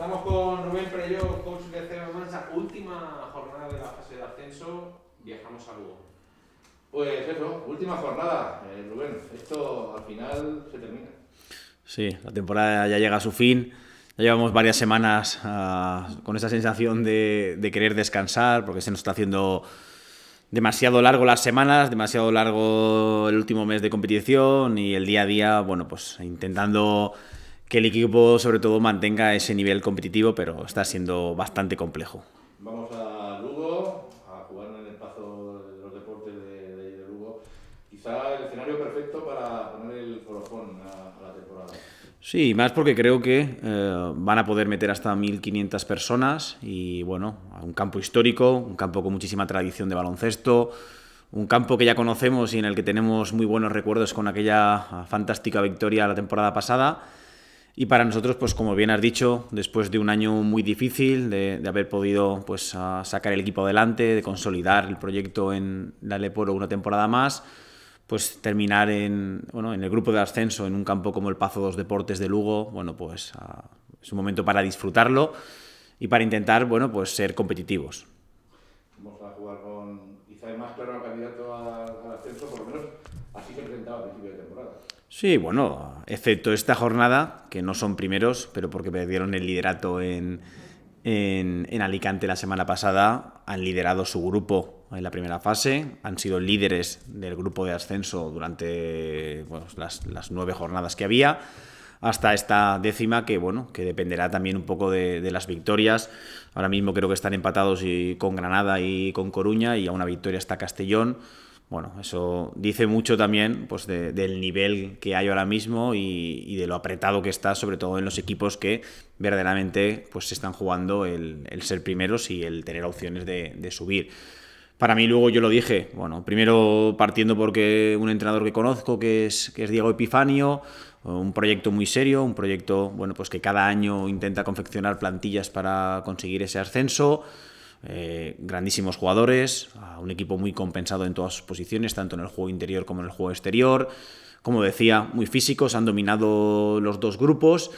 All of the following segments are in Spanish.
Estamos con Rubén Preyo, coach de Cebra última jornada de la fase de ascenso, viajamos a Lugo. Pues eso, última jornada, eh, Rubén, esto al final se termina. Sí, la temporada ya llega a su fin. Ya llevamos varias semanas ah, con esa sensación de, de querer descansar porque se nos está haciendo demasiado largo las semanas, demasiado largo el último mes de competición y el día a día, bueno, pues intentando que el equipo sobre todo mantenga ese nivel competitivo, pero está siendo bastante complejo. Vamos a Lugo, a jugar en el espacio de los Deportes de, Lugo. Quizá el escenario perfecto para poner el colofón a, la temporada. Sí, más porque creo que eh, van a poder meter hasta 1.500 personas y bueno, un campo histórico, un campo con muchísima tradición de baloncesto, un campo que ya conocemos y en el que tenemos muy buenos recuerdos con aquella fantástica victoria la temporada pasada. Y para nosotros, pues como bien has dicho, después de un año muy difícil, de, de haber podido pues, sacar el equipo adelante, de consolidar el proyecto en la Leporo una temporada más, pues terminar en, bueno, en el grupo de ascenso, en un campo como el Pazo dos Deportes de Lugo, bueno, pues es un momento para disfrutarlo y para intentar, bueno, pues ser competitivos. Vamos a jugar con ascenso, por lo menos así al principio Sí, bueno, excepto esta jornada, que no son primeros, pero porque perdieron el liderato en, Alicante la semana pasada, han liderado su grupo en la primera fase, han sido líderes del grupo de ascenso durante las, nueve jornadas que había, hasta esta décima que, bueno, que dependerá también un poco de, las victorias. Ahora mismo creo que están empatados y, con Granada y con Coruña y a una victoria está Castellón bueno, eso dice mucho también pues, del nivel que hay ahora mismo y, de lo apretado que está, sobre todo en los equipos que verdaderamente pues, se están jugando el, ser primeros y el tener opciones de, subir. Para mí luego yo lo dije, bueno, primero partiendo porque un entrenador que conozco, que es, que es Diego Epifanio, un proyecto muy serio, un proyecto bueno, pues que cada año intenta confeccionar plantillas para conseguir ese ascenso. Eh, grandísimos jugadores, un equipo muy compensado en todas sus posiciones, tanto en el juego interior como en el juego exterior. Como decía, muy físicos, han dominado los dos grupos.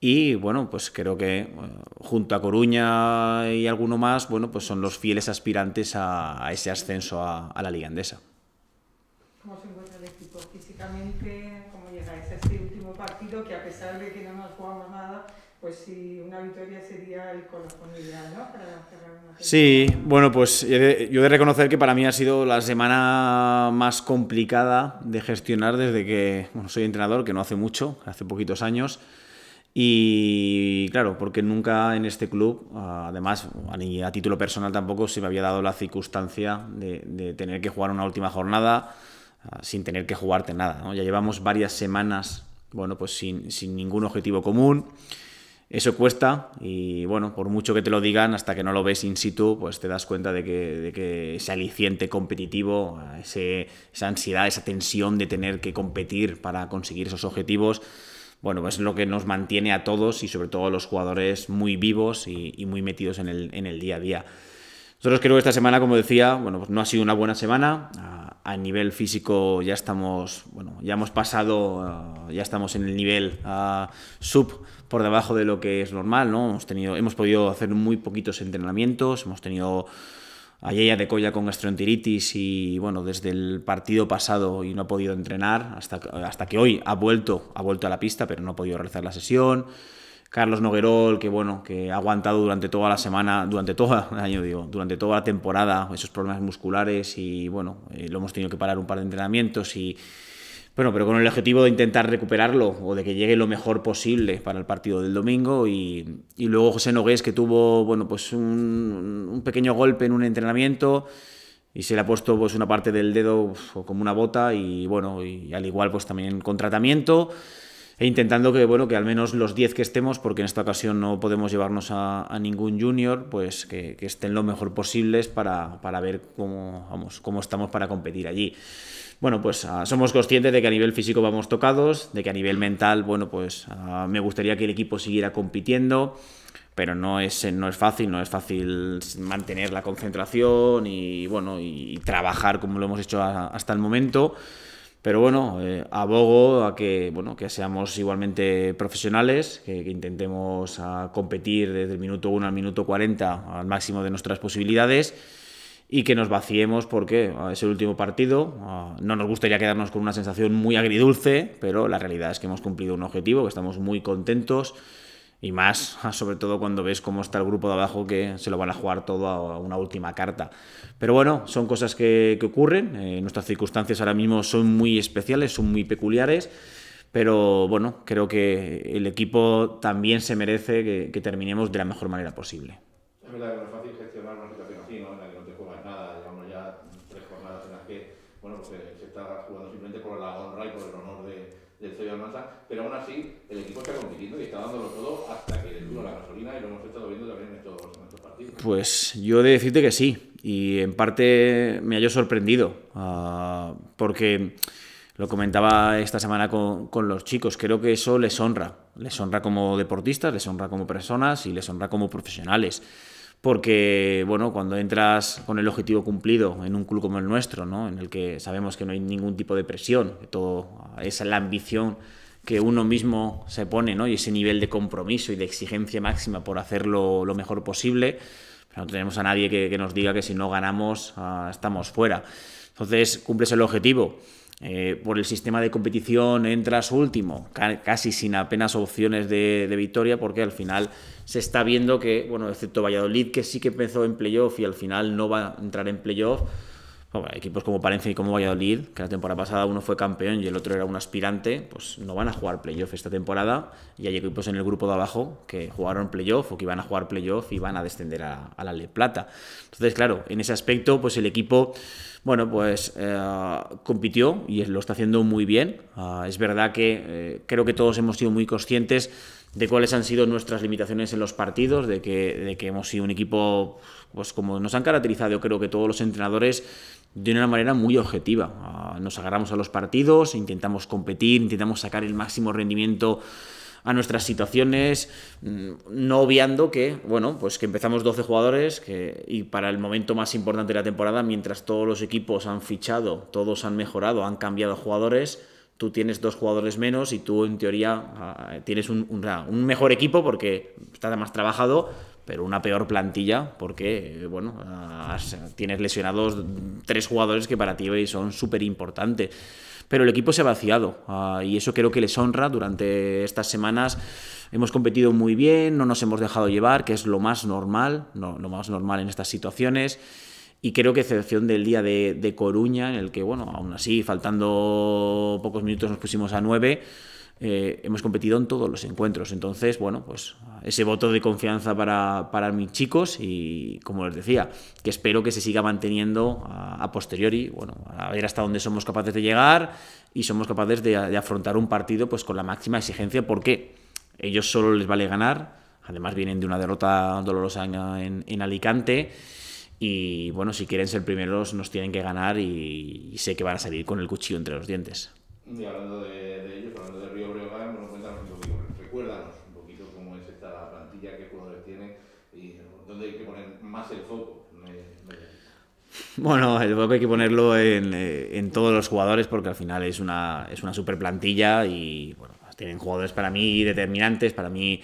Y bueno, pues creo que eh, junto a Coruña y alguno más, bueno, pues son los fieles aspirantes a, ese ascenso a, la Liga Andesa. ¿Cómo se encuentra el equipo físicamente? ¿Cómo llegáis a este último partido que a pesar de que no nos jugamos nada, pues sí, una victoria sería el colofón ¿no? Sí, bueno, pues yo he de reconocer que para mí ha sido la semana más complicada de gestionar desde que soy entrenador, que no hace mucho, hace poquitos años. Y claro, porque nunca en este club, además, ni a título personal tampoco, se me había dado la circunstancia de, tener que jugar una última jornada ah, sin tener que jugarte nada. Ya llevamos varias semanas, bueno, pues sin, sin ningún objetivo común eso cuesta y bueno, por mucho que te lo digan, hasta que no lo ves in situ, pues te das cuenta de que, de que ese aliciente competitivo, esa ansiedad, esa tensión de tener que competir para conseguir esos objetivos, bueno, pues es lo que nos mantiene a todos y sobre todo a los jugadores muy vivos y, y muy metidos en el, en el día a día. Nosotros creo que esta semana, como decía, bueno, pues no ha sido una buena semana. A, nivel físico ya estamos, bueno, ya hemos pasado, ya estamos en el nivel sub por debajo de lo que es normal, ¿no? Hemos, tenido, hemos podido hacer muy poquitos entrenamientos, hemos tenido a Yeya de Colla con gastroenteritis y bueno, desde el partido pasado y no ha podido entrenar hasta, hasta que hoy ha vuelto, ha vuelto a la pista, pero no ha podido realizar la sesión. Carlos Noguerol, que bueno, que ha aguantado durante toda la semana, durante todo el año durante toda la temporada esos problemas musculares y bueno, eh, lo hemos tenido que parar un par de entrenamientos y bueno, pero con el objetivo de intentar recuperarlo o de que llegue lo mejor posible para el partido del domingo y, luego José Nogués que tuvo bueno, pues un, pequeño golpe en un entrenamiento y se le ha puesto pues una parte del dedo como una bota y bueno, y al igual pues también con tratamiento e intentando que, bueno, que al menos los 10 que estemos, porque en esta ocasión no podemos llevarnos a, ningún junior, pues que, estén lo mejor posibles para, ver cómo, vamos, cómo estamos para competir allí bueno, pues ah, somos conscientes de que a nivel físico vamos tocados, de que a nivel mental, bueno, pues ah, me gustaría que el equipo siguiera compitiendo, pero no es, no es fácil, no es fácil mantener la concentración y, bueno, y, trabajar como lo hemos hecho hasta el momento. Pero bueno, eh, abogo a que, bueno, que seamos igualmente profesionales, que, intentemos ah, competir desde el minuto 1 al minuto 40 al máximo de nuestras posibilidades y que nos vaciemos porque ah, es el último partido. Ah, no nos gustaría quedarnos con una sensación muy agridulce, pero la realidad es que hemos cumplido un objetivo, que estamos muy contentos y más, ah, sobre todo cuando ves cómo está el grupo de abajo que se lo van a jugar todo a una última carta. Pero bueno, son cosas que, que ocurren. Eh, nuestras circunstancias ahora mismo son muy especiales, son muy peculiares. Pero bueno, creo que el equipo también se merece que, que terminemos de la mejor manera posible. Es verdad que no es fácil gestionar una situación así, ¿no? En la que no te juegas nada, digamos ya tres jornadas en las que, bueno, pues eh, se está jugando simplemente por la honra y por el honor de, del Soy Almanza, pero aún así el equipo está compitiendo y está dando los Pues yo he de decirte que sí, y en parte me hallo sorprendido, ah, porque lo comentaba esta semana con, los chicos, creo que eso les honra, les honra como deportistas, les honra como personas y les honra como profesionales. Porque, bueno, cuando entras con el objetivo cumplido en un club como el nuestro, ¿no? en el que sabemos que no hay ningún tipo de presión, que todo es la ambición que uno mismo se pone, ¿no? y ese nivel de compromiso y de exigencia máxima por hacerlo lo mejor posible, no tenemos a nadie que, nos diga que si no ganamos ah, estamos fuera. Entonces cumples el objetivo. Eh, por el sistema de competición entras último, casi sin apenas opciones de, de, victoria, porque al final se está viendo que, bueno, excepto Valladolid, que sí que empezó en playoff y al final no va a entrar en playoff, equipos como Palencia y como Valladolid, que la temporada pasada uno fue campeón y el otro era un aspirante, pues no van a jugar playoff esta temporada. Y hay equipos en el grupo de abajo que jugaron playoff o que iban a jugar playoff y van a descender a, la Le Plata. Entonces, claro, en ese aspecto, pues el equipo, bueno, pues eh, compitió y lo está haciendo muy bien. Ah, es verdad que eh, creo que todos hemos sido muy conscientes de cuáles han sido nuestras limitaciones en los partidos, de que, hemos sido un equipo, pues como nos han caracterizado, yo creo que todos los entrenadores de una manera muy objetiva. Ah, nos agarramos a los partidos, intentamos competir, intentamos sacar el máximo rendimiento a nuestras situaciones, mm, no obviando que, bueno, pues que empezamos 12 jugadores que, y para el momento más importante de la temporada, mientras todos los equipos han fichado, todos han mejorado, han cambiado jugadores, tú tienes dos jugadores menos y tú en teoría ah, tienes ah, un, mejor equipo porque está más trabajado, pero una peor plantilla porque, eh, bueno, ah, tienes lesionados tres jugadores que para ti son súper importantes. Pero el equipo se ha vaciado y eso creo que les honra durante estas semanas. Hemos competido muy bien, no nos hemos dejado llevar, que es lo más normal, lo más normal en estas situaciones y creo que excepción del día de, de, Coruña, en el que, bueno, aún así, faltando pocos minutos, nos pusimos a nueve. Eh, hemos competido en todos los encuentros. Entonces, bueno, pues ese voto de confianza para, para mis chicos y, como les decía, que espero que se siga manteniendo a, posteriori, bueno, a ver hasta dónde somos capaces de llegar y somos capaces de, de afrontar un partido pues con la máxima exigencia porque ellos solo les vale ganar, además vienen de una derrota dolorosa en, en Alicante y bueno, si quieren ser primeros, nos tienen que ganar y, sé que van a salir con el cuchillo entre los dientes. Y hablando de, ellos, hablando de Río Breogán, un poquito, recuérdanos un poquito cómo es esta plantilla, qué jugadores tienen y dónde hay que poner más el foco. Bueno, el foco hay que ponerlo en, eh, en, todos los jugadores porque al final es una, es una super plantilla y bueno, tienen jugadores para mí determinantes, para mí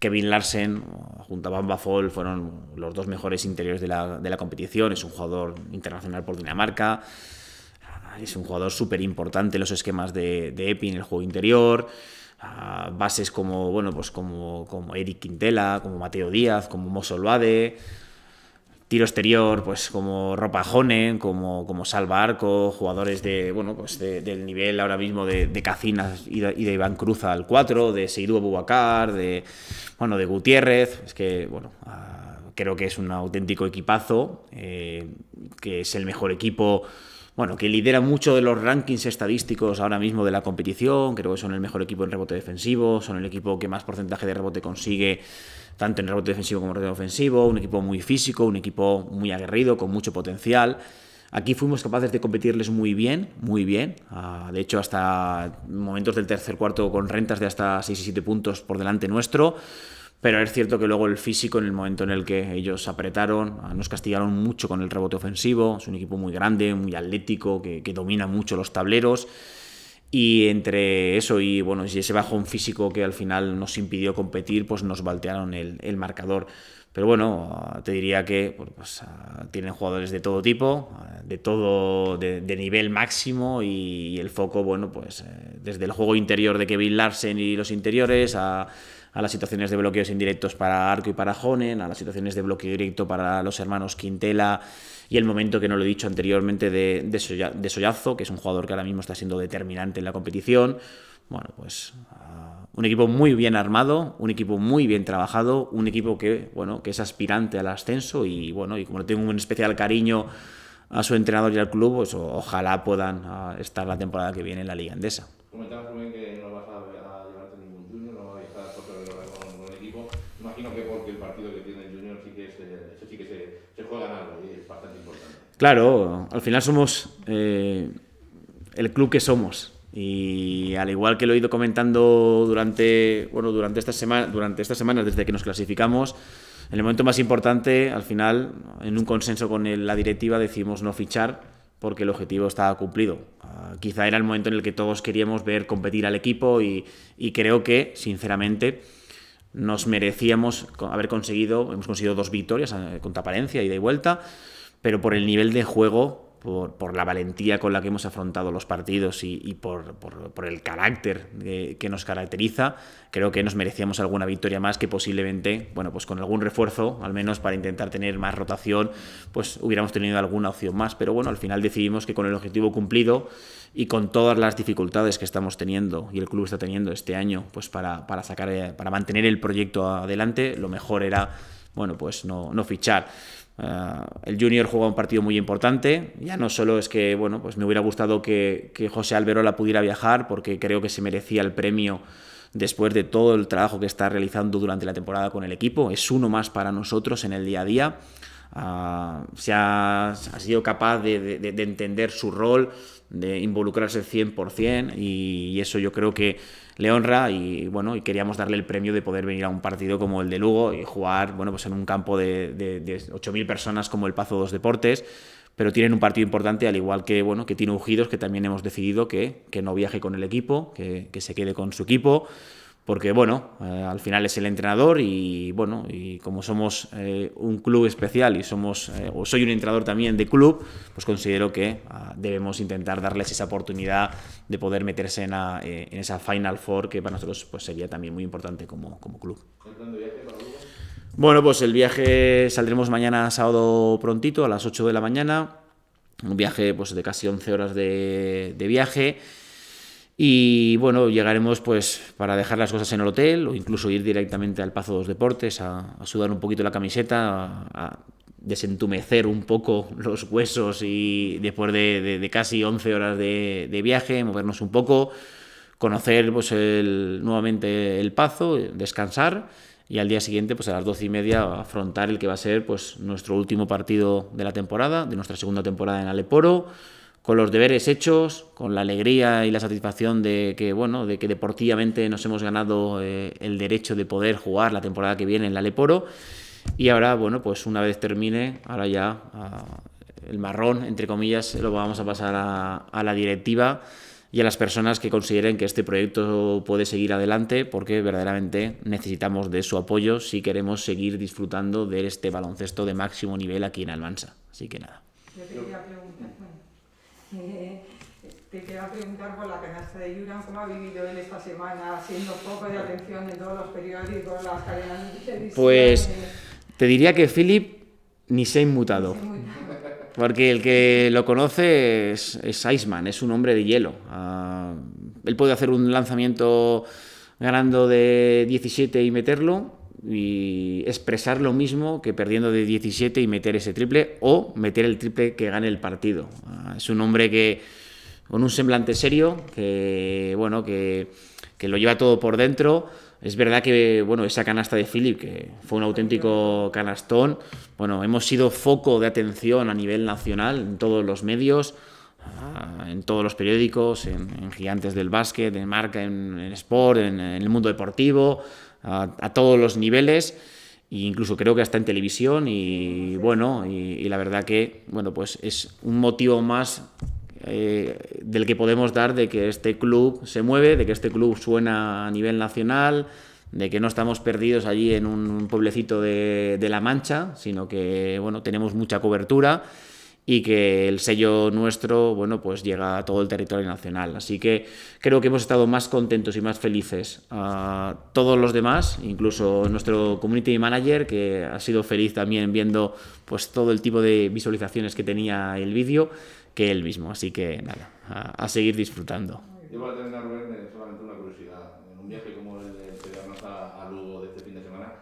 Kevin Larsen, junto a Van Fall, fueron los dos mejores interiores de la, competición. Es un jugador internacional por Dinamarca. Ah, es un jugador súper importante en los esquemas de, Epi en el juego interior. Ah, bases como, bueno, pues como, como Eric Quintela, como Mateo Díaz, como Mosolvade tiro exterior, pues como Ropajone como, como Salva Arco, jugadores de, bueno, pues del nivel ahora mismo de, de Cacinas y de, Iván Cruz al 4, de Seidú Bubacar, de, bueno, de Gutiérrez, es que, bueno, ah, creo que es un auténtico equipazo, eh, que es el mejor equipo bueno, que lidera mucho de los rankings estadísticos ahora mismo de la competición, creo que son el mejor equipo en rebote defensivo, son el equipo que más porcentaje de rebote consigue tanto en rebote defensivo como en rebote ofensivo, un equipo muy físico, un equipo muy aguerrido, con mucho potencial. Aquí fuimos capaces de competirles muy bien, muy bien. Ah, de hecho, hasta momentos del tercer cuarto con rentas de hasta 6 y 7 puntos por delante nuestro. Pero es cierto que luego el físico, en el momento en el que ellos apretaron, ah, nos castigaron mucho con el rebote ofensivo. Es un equipo muy grande, muy atlético, que, domina mucho los tableros. Y entre eso y bueno, ese bajón físico que al final nos impidió competir, pues nos voltearon el, marcador. Pero bueno, te diría que pues, ah, tienen jugadores de todo tipo, ah, de todo, de, nivel máximo y, el foco, bueno, pues eh, desde el juego interior de Kevin Larsen y los interiores a a las situaciones de bloqueos indirectos para Arco y para Jonen, a las situaciones de bloqueo directo para los hermanos Quintela y el momento que no lo he dicho anteriormente de, de, Sollazo, que es un jugador que ahora mismo está siendo determinante en la competición. Bueno, pues ah, un equipo muy bien armado, un equipo muy bien trabajado, un equipo que, bueno, que es aspirante al ascenso y bueno, y como tengo un especial cariño a su entrenador y al club, pues, ojalá puedan ah, estar la temporada que viene en la Liga Andesa. imagino que porque el partido que tiene el Junior sí que, se, y es bastante importante. Claro, al final somos eh, el club que somos. Y al igual que lo he ido comentando durante, bueno, durante, esta semana, durante estas semanas, desde que nos clasificamos, en el momento más importante, al final, en un consenso con la directiva, decimos no fichar porque el objetivo estaba cumplido. Ah, quizá era el momento en el que todos queríamos ver competir al equipo y creo que, sinceramente, nos merecíamos haber conseguido, hemos conseguido dos victorias eh, contra apariencia, ida y vuelta, pero por el nivel de juego por, la valentía con la que hemos afrontado los partidos y, por, el carácter que, nos caracteriza, creo que nos merecíamos alguna victoria más que posiblemente, bueno, pues con algún refuerzo, al menos para intentar tener más rotación, pues hubiéramos tenido alguna opción más. Pero bueno, al final decidimos que con el objetivo cumplido y con todas las dificultades que estamos teniendo y el club está teniendo este año, pues para, sacar, eh, para mantener el proyecto adelante, lo mejor era, bueno, pues no fichar. Ah, el Junior juega un partido muy importante. Ya no solo es que, bueno, pues me hubiera gustado que, que, José Alberola pudiera viajar, porque creo que se merecía el premio después de todo el trabajo que está realizando durante la temporada con el equipo. Es uno más para nosotros en el día a día. Ah, se ha, sido capaz de, entender su rol, de involucrarse 100% y, eso yo creo que le honra y bueno, y queríamos darle el premio de poder venir a un partido como el de Lugo y jugar bueno, pues en un campo de, de 8.000 personas como el Pazo dos Deportes, pero tienen un partido importante al igual que bueno, que tiene Ujidos que también hemos decidido que, no viaje con el equipo, que, que se quede con su equipo porque bueno, eh, al final es el entrenador y bueno, y como somos eh, un club especial y somos, eh, soy un entrenador también de club, pues considero que ah, debemos intentar darles esa oportunidad de poder meterse en, esa Final Four que para nosotros pues, sería también muy importante como, como club. Bueno, pues el viaje saldremos mañana sábado prontito a las 8 de la mañana, un viaje pues de casi 11 horas de, de viaje. Y bueno, llegaremos pues para dejar las cosas en el hotel o incluso ir directamente al Pazo los Deportes a, sudar un poquito la camiseta, a, desentumecer un poco los huesos y después de, casi 11 horas de, viaje, movernos un poco, conocer pues nuevamente el Pazo, descansar y al día siguiente pues a las doce y media afrontar el que va a ser pues nuestro último partido de la temporada, de nuestra segunda temporada en Aleporo con los deberes hechos, con la alegría y la satisfacción de que, bueno, de que deportivamente nos hemos ganado eh, el derecho de poder jugar la temporada que viene en la Leporo. Y ahora, bueno, pues una vez termine, ahora ya ah, el marrón, entre comillas, lo vamos a pasar a, la directiva y a las personas que consideren que este proyecto puede seguir adelante, porque verdaderamente necesitamos de su apoyo si queremos seguir disfrutando de este baloncesto de máximo nivel aquí en Almansa. Así que nada te quería preguntar por la canasta de Yuran, cómo ha vivido él esta semana, siendo foco de atención en todos los periódicos, las cadenas de televisión. Pues te diría que Philip ni se ha inmutado. Porque el que lo conoce es, Iceman, es un hombre de hielo. Ah, él puede hacer un lanzamiento ganando de 17 y meterlo, y expresar lo mismo que perdiendo de 17 y meter ese triple o meter el triple que gane el partido. Ah, es un hombre que con un semblante serio, que bueno, que, que lo lleva todo por dentro. Es verdad que bueno, esa canasta de Philip, que fue un auténtico canastón, bueno, hemos sido foco de atención a nivel nacional en todos los medios ah, en todos los periódicos, en, Gigantes del Básquet, en Marca, en, el Sport, en, el mundo deportivo a, todos los niveles. E incluso creo que hasta en televisión y bueno, y, la verdad que bueno, pues es un motivo más eh, del que podemos dar de que este club se mueve, de que este club suena a nivel nacional, de que no estamos perdidos allí en un pueblecito de, de La Mancha, sino que bueno, tenemos mucha cobertura y que el sello nuestro, bueno, pues llega a todo el territorio nacional. Así que creo que hemos estado más contentos y más felices a ah, todos los demás, incluso nuestro community manager, que ha sido feliz también viendo pues todo el tipo de visualizaciones que tenía el vídeo, que él mismo. Así que nada, a, seguir disfrutando. Yo solamente una curiosidad. En un viaje como el de a Lugo de este fin de semana,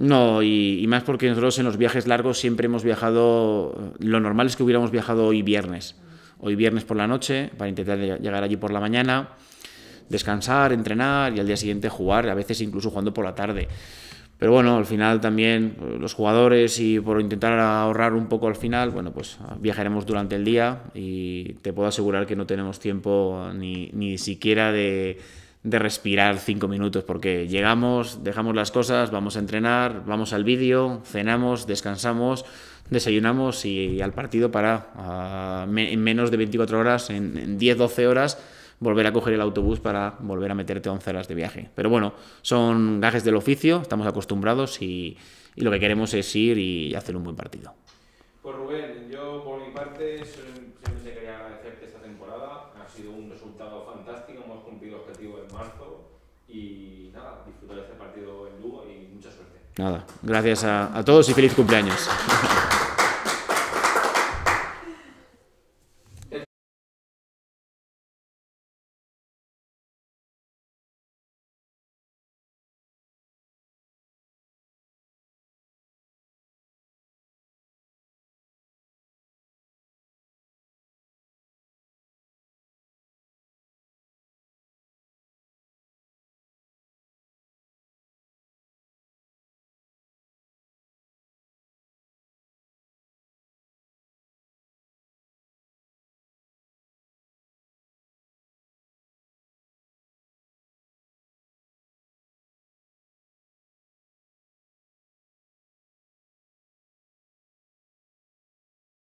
no, y, más porque nosotros en los viajes largos siempre hemos viajado, lo normal es que hubiéramos viajado hoy viernes, hoy viernes por la noche, para intentar llegar allí por la mañana, descansar, entrenar y al día siguiente jugar, a veces incluso jugando por la tarde. Pero bueno, al final también pues, los jugadores y por intentar ahorrar un poco al final, bueno, pues ah, viajaremos durante el día y te puedo asegurar que no tenemos tiempo ni, ni siquiera de, de respirar cinco minutos, porque llegamos, dejamos las cosas, vamos a entrenar, vamos al vídeo, cenamos, descansamos, desayunamos y al partido para en menos de 24 horas, en, 10-12 horas, volver a coger el autobús para volver a meterte 11 horas de viaje. Pero bueno, son gajes del oficio, estamos acostumbrados y, lo que queremos es ir y hacer un buen partido. Pues Rubén, yo por mi parte siempre quería agradecerte esta temporada, ha sido un resultado fantástico y nada, disfrutar de este partido en Lugo y mucha suerte. Nada, gracias a, a todos y feliz cumpleaños.